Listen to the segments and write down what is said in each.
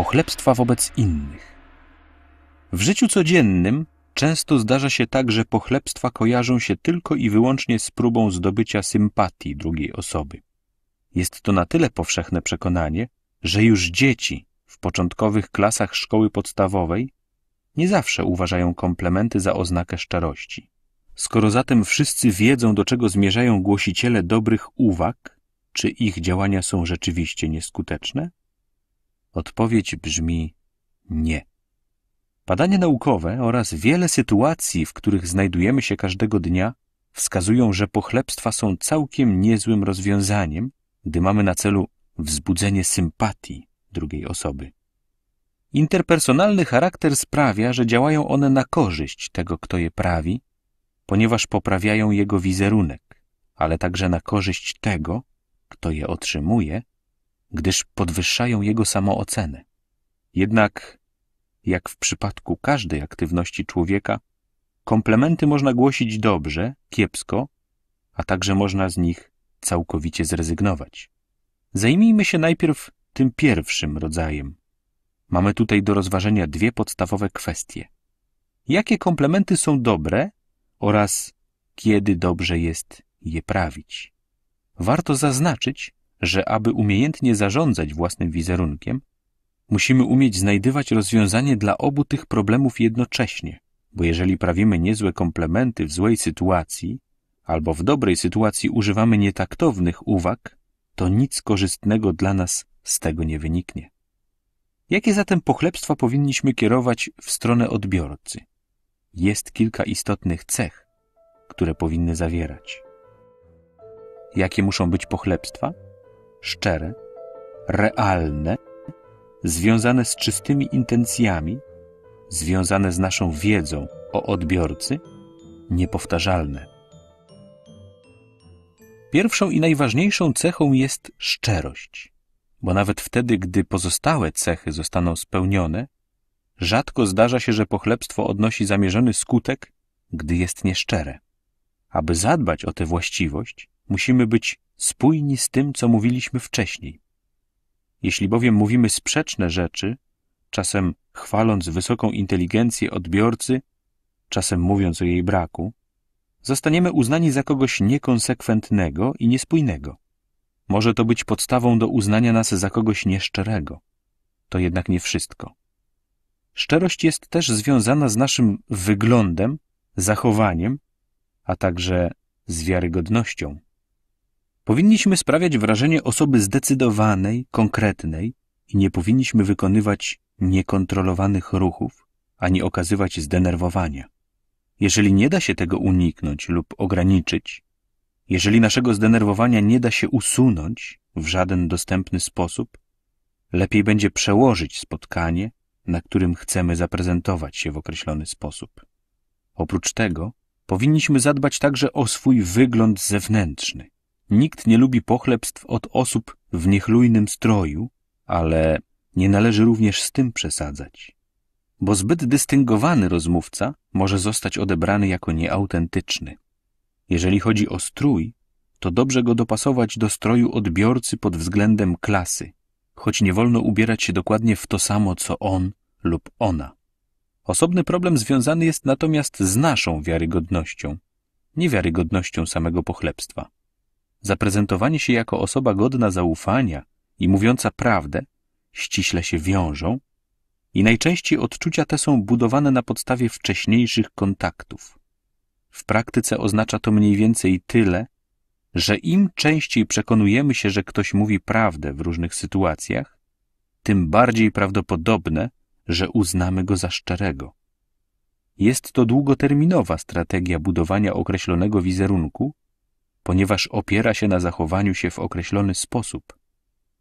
pochlebstwa wobec innych. W życiu codziennym często zdarza się tak, że pochlebstwa kojarzą się tylko i wyłącznie z próbą zdobycia sympatii drugiej osoby. Jest to na tyle powszechne przekonanie, że już dzieci w początkowych klasach szkoły podstawowej nie zawsze uważają komplementy za oznakę szczerości. Skoro zatem wszyscy wiedzą, do czego zmierzają głosiciele dobrych uwag, czy ich działania są rzeczywiście nieskuteczne? Odpowiedź brzmi nie. Badania naukowe oraz wiele sytuacji, w których znajdujemy się każdego dnia, wskazują, że pochlebstwa są całkiem niezłym rozwiązaniem, gdy mamy na celu wzbudzenie sympatii drugiej osoby. Interpersonalny charakter sprawia, że działają one na korzyść tego, kto je prawi, ponieważ poprawiają jego wizerunek, ale także na korzyść tego, kto je otrzymuje, gdyż podwyższają jego samoocenę. Jednak, jak w przypadku każdej aktywności człowieka, komplementy można głosić dobrze, kiepsko, a także można z nich całkowicie zrezygnować. Zajmijmy się najpierw tym pierwszym rodzajem. Mamy tutaj do rozważenia dwie podstawowe kwestie. Jakie komplementy są dobre oraz kiedy dobrze jest je prawić? Warto zaznaczyć, że aby umiejętnie zarządzać własnym wizerunkiem, musimy umieć znajdywać rozwiązanie dla obu tych problemów jednocześnie, bo jeżeli prawimy niezłe komplementy w złej sytuacji albo w dobrej sytuacji używamy nietaktownych uwag, to nic korzystnego dla nas z tego nie wyniknie. Jakie zatem pochlebstwa powinniśmy kierować w stronę odbiorcy? Jest kilka istotnych cech, które powinny zawierać. Jakie muszą być pochlebstwa? szczere, realne, związane z czystymi intencjami, związane z naszą wiedzą o odbiorcy, niepowtarzalne. Pierwszą i najważniejszą cechą jest szczerość, bo nawet wtedy, gdy pozostałe cechy zostaną spełnione, rzadko zdarza się, że pochlebstwo odnosi zamierzony skutek, gdy jest nieszczere. Aby zadbać o tę właściwość, musimy być spójni z tym, co mówiliśmy wcześniej. Jeśli bowiem mówimy sprzeczne rzeczy, czasem chwaląc wysoką inteligencję odbiorcy, czasem mówiąc o jej braku, zostaniemy uznani za kogoś niekonsekwentnego i niespójnego. Może to być podstawą do uznania nas za kogoś nieszczerego. To jednak nie wszystko. Szczerość jest też związana z naszym wyglądem, zachowaniem, a także z wiarygodnością. Powinniśmy sprawiać wrażenie osoby zdecydowanej, konkretnej i nie powinniśmy wykonywać niekontrolowanych ruchów ani okazywać zdenerwowania. Jeżeli nie da się tego uniknąć lub ograniczyć, jeżeli naszego zdenerwowania nie da się usunąć w żaden dostępny sposób, lepiej będzie przełożyć spotkanie, na którym chcemy zaprezentować się w określony sposób. Oprócz tego powinniśmy zadbać także o swój wygląd zewnętrzny. Nikt nie lubi pochlebstw od osób w niechlujnym stroju, ale nie należy również z tym przesadzać, bo zbyt dystyngowany rozmówca może zostać odebrany jako nieautentyczny. Jeżeli chodzi o strój, to dobrze go dopasować do stroju odbiorcy pod względem klasy, choć nie wolno ubierać się dokładnie w to samo, co on lub ona. Osobny problem związany jest natomiast z naszą wiarygodnością, niewiarygodnością samego pochlebstwa zaprezentowanie się jako osoba godna zaufania i mówiąca prawdę ściśle się wiążą i najczęściej odczucia te są budowane na podstawie wcześniejszych kontaktów. W praktyce oznacza to mniej więcej tyle, że im częściej przekonujemy się, że ktoś mówi prawdę w różnych sytuacjach, tym bardziej prawdopodobne, że uznamy go za szczerego. Jest to długoterminowa strategia budowania określonego wizerunku, ponieważ opiera się na zachowaniu się w określony sposób.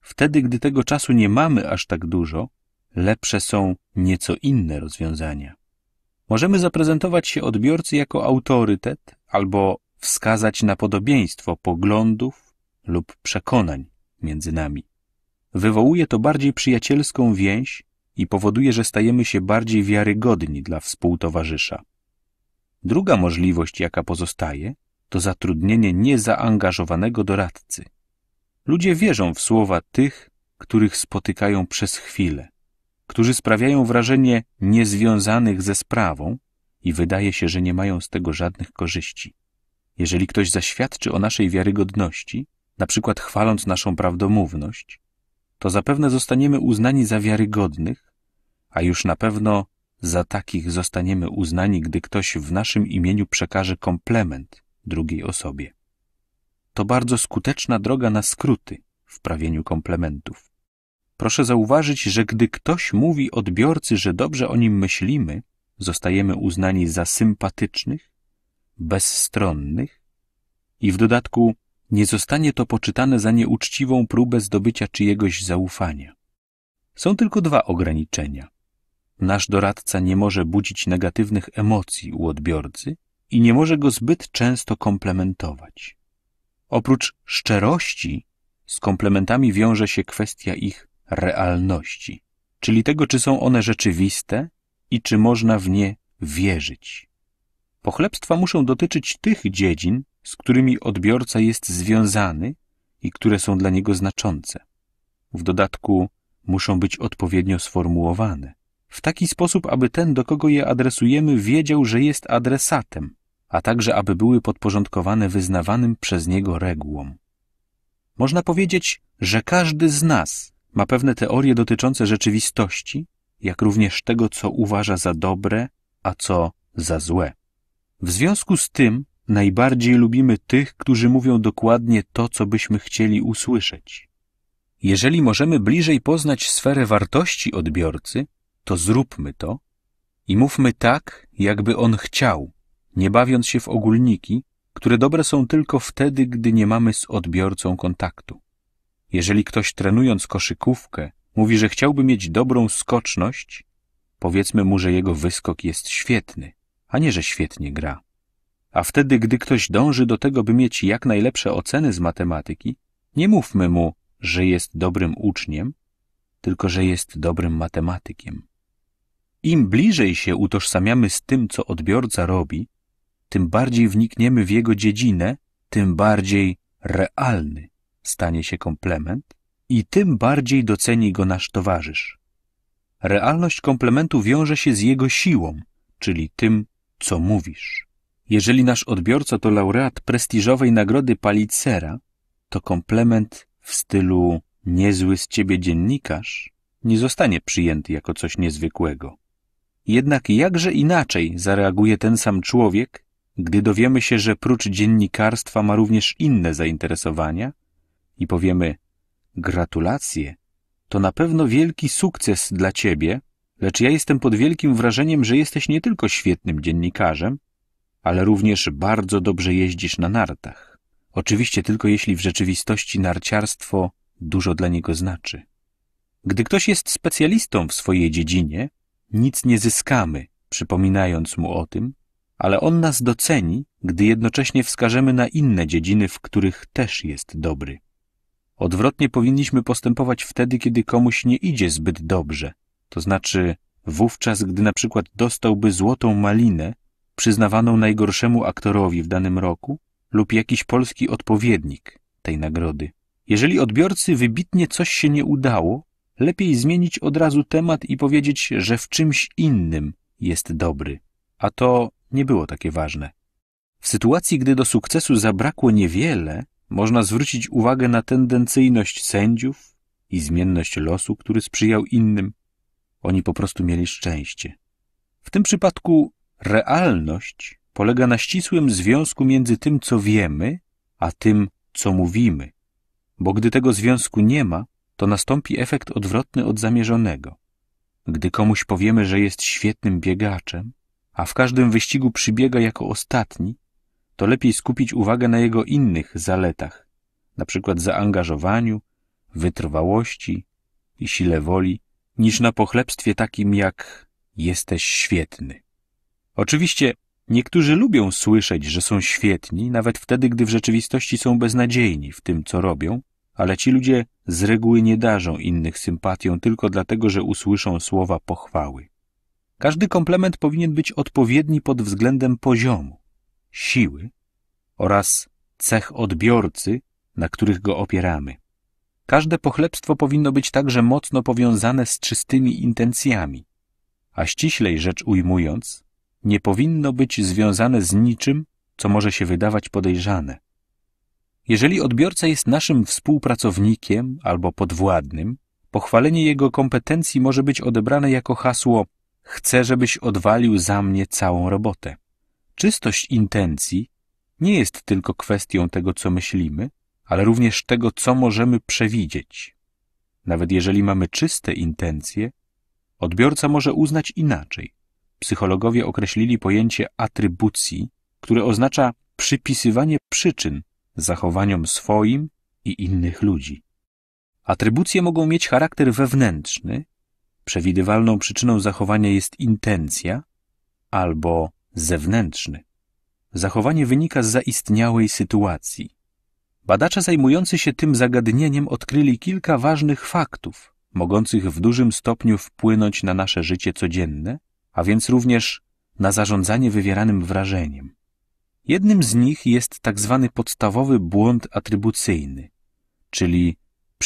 Wtedy, gdy tego czasu nie mamy aż tak dużo, lepsze są nieco inne rozwiązania. Możemy zaprezentować się odbiorcy jako autorytet albo wskazać na podobieństwo poglądów lub przekonań między nami. Wywołuje to bardziej przyjacielską więź i powoduje, że stajemy się bardziej wiarygodni dla współtowarzysza. Druga możliwość, jaka pozostaje, to zatrudnienie niezaangażowanego doradcy. Ludzie wierzą w słowa tych, których spotykają przez chwilę, którzy sprawiają wrażenie niezwiązanych ze sprawą i wydaje się, że nie mają z tego żadnych korzyści. Jeżeli ktoś zaświadczy o naszej wiarygodności, na przykład chwaląc naszą prawdomówność, to zapewne zostaniemy uznani za wiarygodnych, a już na pewno za takich zostaniemy uznani, gdy ktoś w naszym imieniu przekaże komplement, drugiej osobie. To bardzo skuteczna droga na skróty w prawieniu komplementów. Proszę zauważyć, że gdy ktoś mówi odbiorcy, że dobrze o nim myślimy, zostajemy uznani za sympatycznych, bezstronnych i w dodatku nie zostanie to poczytane za nieuczciwą próbę zdobycia czyjegoś zaufania. Są tylko dwa ograniczenia. Nasz doradca nie może budzić negatywnych emocji u odbiorcy i nie może go zbyt często komplementować. Oprócz szczerości, z komplementami wiąże się kwestia ich realności, czyli tego, czy są one rzeczywiste i czy można w nie wierzyć. Pochlebstwa muszą dotyczyć tych dziedzin, z którymi odbiorca jest związany i które są dla niego znaczące. W dodatku muszą być odpowiednio sformułowane, w taki sposób, aby ten, do kogo je adresujemy, wiedział, że jest adresatem, a także aby były podporządkowane wyznawanym przez niego regułom. Można powiedzieć, że każdy z nas ma pewne teorie dotyczące rzeczywistości, jak również tego, co uważa za dobre, a co za złe. W związku z tym najbardziej lubimy tych, którzy mówią dokładnie to, co byśmy chcieli usłyszeć. Jeżeli możemy bliżej poznać sferę wartości odbiorcy, to zróbmy to i mówmy tak, jakby on chciał, nie bawiąc się w ogólniki, które dobre są tylko wtedy, gdy nie mamy z odbiorcą kontaktu. Jeżeli ktoś trenując koszykówkę mówi, że chciałby mieć dobrą skoczność, powiedzmy mu, że jego wyskok jest świetny, a nie, że świetnie gra. A wtedy, gdy ktoś dąży do tego, by mieć jak najlepsze oceny z matematyki, nie mówmy mu, że jest dobrym uczniem, tylko że jest dobrym matematykiem. Im bliżej się utożsamiamy z tym, co odbiorca robi, tym bardziej wnikniemy w jego dziedzinę, tym bardziej realny stanie się komplement i tym bardziej doceni go nasz towarzysz. Realność komplementu wiąże się z jego siłą, czyli tym, co mówisz. Jeżeli nasz odbiorca to laureat prestiżowej nagrody Palicera, to komplement w stylu niezły z ciebie dziennikarz nie zostanie przyjęty jako coś niezwykłego. Jednak jakże inaczej zareaguje ten sam człowiek, gdy dowiemy się, że prócz dziennikarstwa ma również inne zainteresowania i powiemy gratulacje, to na pewno wielki sukces dla ciebie, lecz ja jestem pod wielkim wrażeniem, że jesteś nie tylko świetnym dziennikarzem, ale również bardzo dobrze jeździsz na nartach. Oczywiście tylko jeśli w rzeczywistości narciarstwo dużo dla niego znaczy. Gdy ktoś jest specjalistą w swojej dziedzinie, nic nie zyskamy, przypominając mu o tym, ale On nas doceni, gdy jednocześnie wskażemy na inne dziedziny, w których też jest dobry. Odwrotnie powinniśmy postępować wtedy, kiedy komuś nie idzie zbyt dobrze, to znaczy wówczas, gdy na przykład dostałby złotą malinę przyznawaną najgorszemu aktorowi w danym roku lub jakiś polski odpowiednik tej nagrody. Jeżeli odbiorcy wybitnie coś się nie udało, lepiej zmienić od razu temat i powiedzieć, że w czymś innym jest dobry. A to nie było takie ważne. W sytuacji, gdy do sukcesu zabrakło niewiele, można zwrócić uwagę na tendencyjność sędziów i zmienność losu, który sprzyjał innym. Oni po prostu mieli szczęście. W tym przypadku realność polega na ścisłym związku między tym, co wiemy, a tym, co mówimy. Bo gdy tego związku nie ma, to nastąpi efekt odwrotny od zamierzonego. Gdy komuś powiemy, że jest świetnym biegaczem, a w każdym wyścigu przybiega jako ostatni, to lepiej skupić uwagę na jego innych zaletach, na przykład zaangażowaniu, wytrwałości i sile woli, niż na pochlebstwie takim jak jesteś świetny. Oczywiście niektórzy lubią słyszeć, że są świetni, nawet wtedy, gdy w rzeczywistości są beznadziejni w tym, co robią, ale ci ludzie z reguły nie darzą innych sympatią tylko dlatego, że usłyszą słowa pochwały. Każdy komplement powinien być odpowiedni pod względem poziomu, siły oraz cech odbiorcy, na których go opieramy. Każde pochlebstwo powinno być także mocno powiązane z czystymi intencjami, a ściślej rzecz ujmując, nie powinno być związane z niczym, co może się wydawać podejrzane. Jeżeli odbiorca jest naszym współpracownikiem albo podwładnym, pochwalenie jego kompetencji może być odebrane jako hasło Chcę, żebyś odwalił za mnie całą robotę. Czystość intencji nie jest tylko kwestią tego, co myślimy, ale również tego, co możemy przewidzieć. Nawet jeżeli mamy czyste intencje, odbiorca może uznać inaczej. Psychologowie określili pojęcie atrybucji, które oznacza przypisywanie przyczyn zachowaniom swoim i innych ludzi. Atrybucje mogą mieć charakter wewnętrzny, przewidywalną przyczyną zachowania jest intencja albo zewnętrzny. Zachowanie wynika z zaistniałej sytuacji. Badacze zajmujący się tym zagadnieniem odkryli kilka ważnych faktów, mogących w dużym stopniu wpłynąć na nasze życie codzienne, a więc również na zarządzanie wywieranym wrażeniem. Jednym z nich jest tak zwany podstawowy błąd atrybucyjny, czyli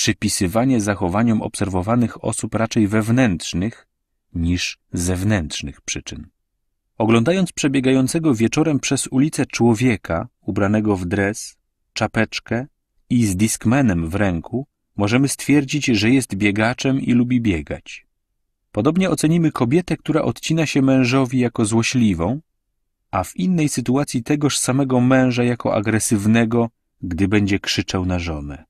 przypisywanie zachowaniom obserwowanych osób raczej wewnętrznych niż zewnętrznych przyczyn. Oglądając przebiegającego wieczorem przez ulicę człowieka ubranego w dres, czapeczkę i z diskmenem w ręku, możemy stwierdzić, że jest biegaczem i lubi biegać. Podobnie ocenimy kobietę, która odcina się mężowi jako złośliwą, a w innej sytuacji tegoż samego męża jako agresywnego, gdy będzie krzyczał na żonę.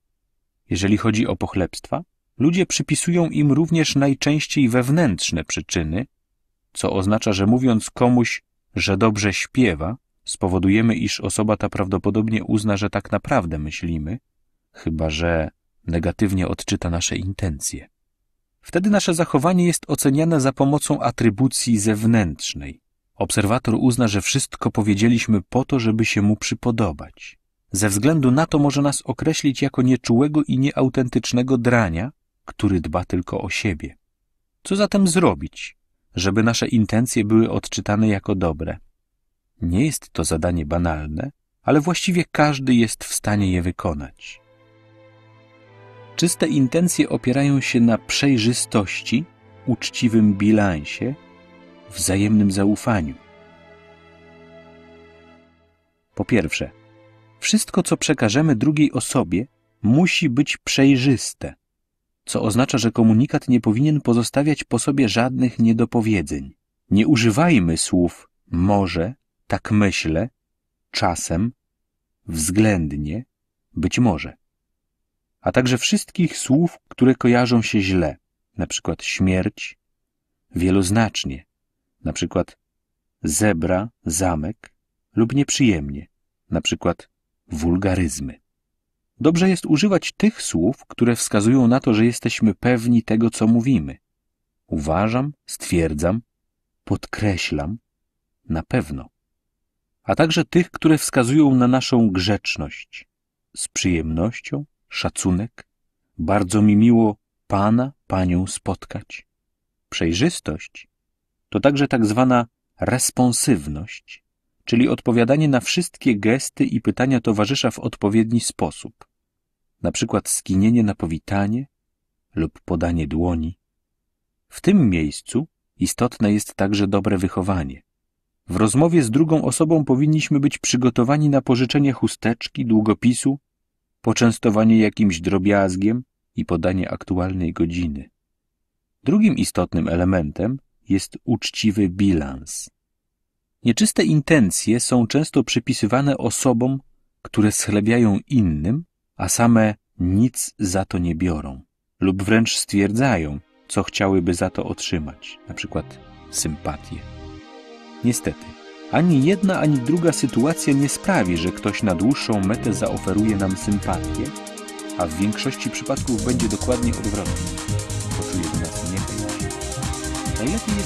Jeżeli chodzi o pochlebstwa, ludzie przypisują im również najczęściej wewnętrzne przyczyny, co oznacza, że mówiąc komuś, że dobrze śpiewa, spowodujemy, iż osoba ta prawdopodobnie uzna, że tak naprawdę myślimy, chyba że negatywnie odczyta nasze intencje. Wtedy nasze zachowanie jest oceniane za pomocą atrybucji zewnętrznej. Obserwator uzna, że wszystko powiedzieliśmy po to, żeby się mu przypodobać ze względu na to może nas określić jako nieczułego i nieautentycznego drania, który dba tylko o siebie. Co zatem zrobić, żeby nasze intencje były odczytane jako dobre? Nie jest to zadanie banalne, ale właściwie każdy jest w stanie je wykonać. Czyste intencje opierają się na przejrzystości, uczciwym bilansie, wzajemnym zaufaniu. Po pierwsze, wszystko, co przekażemy drugiej osobie, musi być przejrzyste, co oznacza, że komunikat nie powinien pozostawiać po sobie żadnych niedopowiedzeń. Nie używajmy słów może, tak myślę, czasem, względnie, być może, a także wszystkich słów, które kojarzą się źle, na przykład śmierć, wieloznacznie, na przykład zebra, zamek lub nieprzyjemnie, na przykład wulgaryzmy. Dobrze jest używać tych słów, które wskazują na to, że jesteśmy pewni tego, co mówimy. Uważam, stwierdzam, podkreślam, na pewno. A także tych, które wskazują na naszą grzeczność. Z przyjemnością, szacunek, bardzo mi miło Pana, Panią spotkać. Przejrzystość to także tak zwana responsywność, czyli odpowiadanie na wszystkie gesty i pytania towarzysza w odpowiedni sposób, na przykład skinienie na powitanie lub podanie dłoni. W tym miejscu istotne jest także dobre wychowanie. W rozmowie z drugą osobą powinniśmy być przygotowani na pożyczenie chusteczki, długopisu, poczęstowanie jakimś drobiazgiem i podanie aktualnej godziny. Drugim istotnym elementem jest uczciwy bilans. Nieczyste intencje są często przypisywane osobom, które schlebiają innym, a same nic za to nie biorą, lub wręcz stwierdzają, co chciałyby za to otrzymać, na przykład sympatię. Niestety, ani jedna, ani druga sytuacja nie sprawi, że ktoś na dłuższą metę zaoferuje nam sympatię, a w większości przypadków będzie dokładnie odwrotnie. Poczuje do nas niechęć. Najlepiej